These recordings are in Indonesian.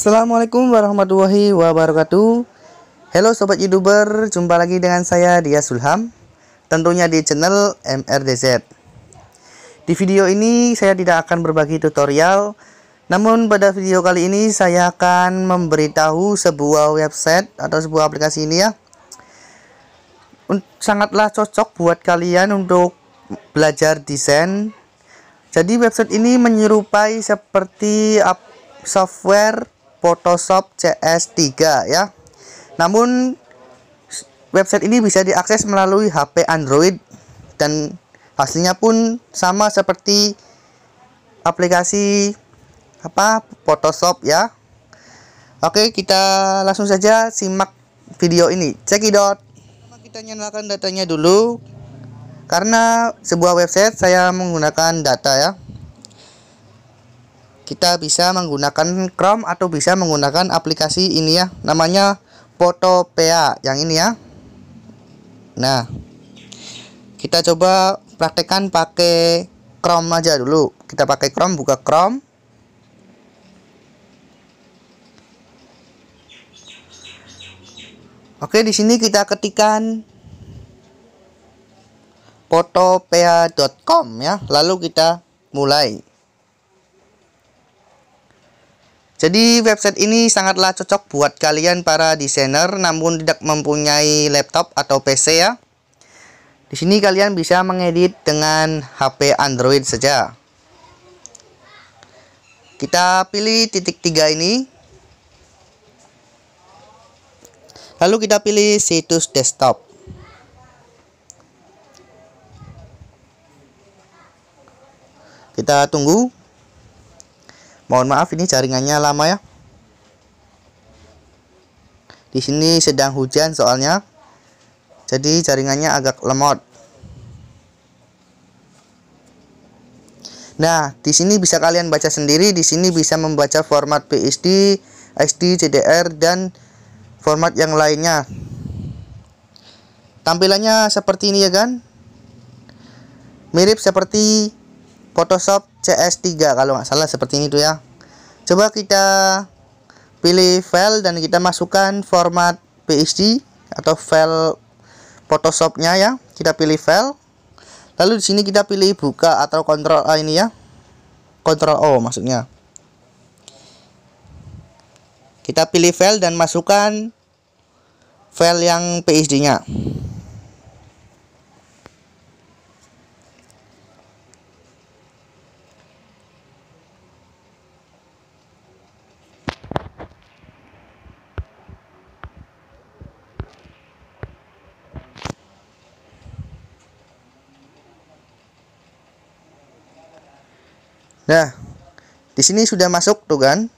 Assalamualaikum warahmatullahi wabarakatuh Halo Sobat Youtuber, jumpa lagi dengan saya Dia Sulham Tentunya di channel MRDZ Di video ini saya tidak akan berbagi tutorial Namun pada video kali ini saya akan memberitahu sebuah website atau sebuah aplikasi ini ya Sangatlah cocok buat kalian untuk belajar desain Jadi website ini menyerupai seperti software Photoshop CS3 ya. Namun website ini bisa diakses melalui HP Android dan hasilnya pun sama seperti aplikasi apa Photoshop ya. Oke, kita langsung saja simak video ini. Cekidot. Kita nyalakan datanya dulu. Karena sebuah website saya menggunakan data ya kita bisa menggunakan Chrome atau bisa menggunakan aplikasi ini ya namanya Photopea yang ini ya nah kita coba praktekkan pakai Chrome aja dulu kita pakai Chrome buka Chrome Oke, di sini kita ketikkan photopea.com ya. Lalu kita mulai. Jadi website ini sangatlah cocok buat kalian para desainer namun tidak mempunyai laptop atau PC ya. Di sini kalian bisa mengedit dengan HP Android saja. Kita pilih titik tiga ini. Lalu kita pilih situs desktop. Kita tunggu Mohon maaf ini jaringannya lama ya. Di sini sedang hujan soalnya. Jadi jaringannya agak lemot. Nah, di sini bisa kalian baca sendiri, di sini bisa membaca format PSD, SD, CDR dan format yang lainnya. Tampilannya seperti ini ya kan? Mirip seperti Photoshop CS3 kalau nggak salah seperti ini tuh ya coba kita pilih file dan kita masukkan format PSD atau file Photoshopnya ya kita pilih file lalu di sini kita pilih buka atau kontrol A ini ya kontrol O maksudnya kita pilih file dan masukkan file yang PSD nya Nah, di sini sudah masuk tuh kan.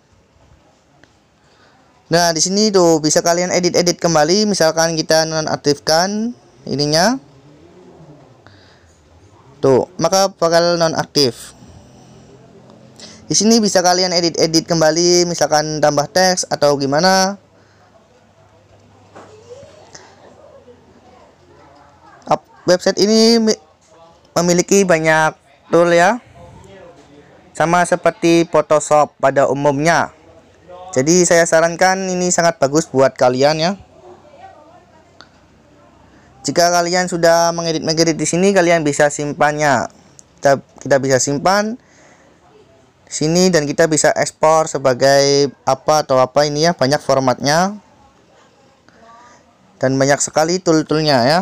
Nah, di sini tuh bisa kalian edit-edit kembali. Misalkan kita nonaktifkan ininya. Tuh, maka bakal nonaktif. Di sini bisa kalian edit-edit kembali, misalkan tambah teks atau gimana. Website ini memiliki banyak tool ya sama seperti Photoshop pada umumnya jadi saya sarankan ini sangat bagus buat kalian ya jika kalian sudah mengedit-mengedit di sini kalian bisa simpannya kita, kita bisa simpan sini dan kita bisa ekspor sebagai apa atau apa ini ya banyak formatnya dan banyak sekali tool-toolnya ya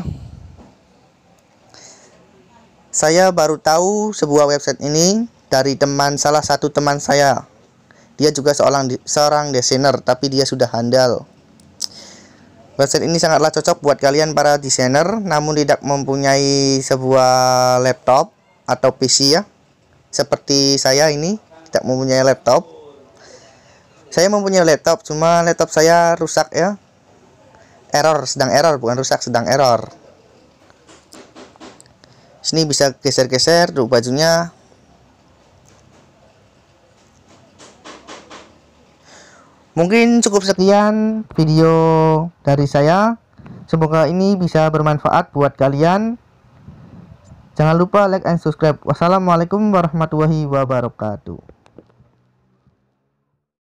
saya baru tahu sebuah website ini dari teman salah satu teman saya. Dia juga seorang seorang desainer, tapi dia sudah handal. Website ini sangatlah cocok buat kalian para desainer, namun tidak mempunyai sebuah laptop atau PC ya. Seperti saya ini tidak mempunyai laptop. Saya mempunyai laptop, cuma laptop saya rusak ya. Error, sedang error, bukan rusak, sedang error. Sini bisa geser-geser, tuh bajunya Mungkin cukup sekian video dari saya. Semoga ini bisa bermanfaat buat kalian. Jangan lupa like and subscribe. Wassalamualaikum warahmatullahi wabarakatuh.